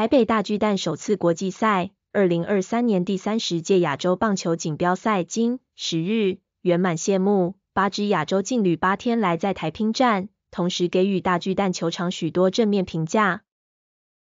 台北大巨蛋首次国际赛，二零二三年第三十届亚洲棒球锦标赛今十日圆满谢幕。八支亚洲劲旅八天来在台拼战，同时给予大巨蛋球场许多正面评价。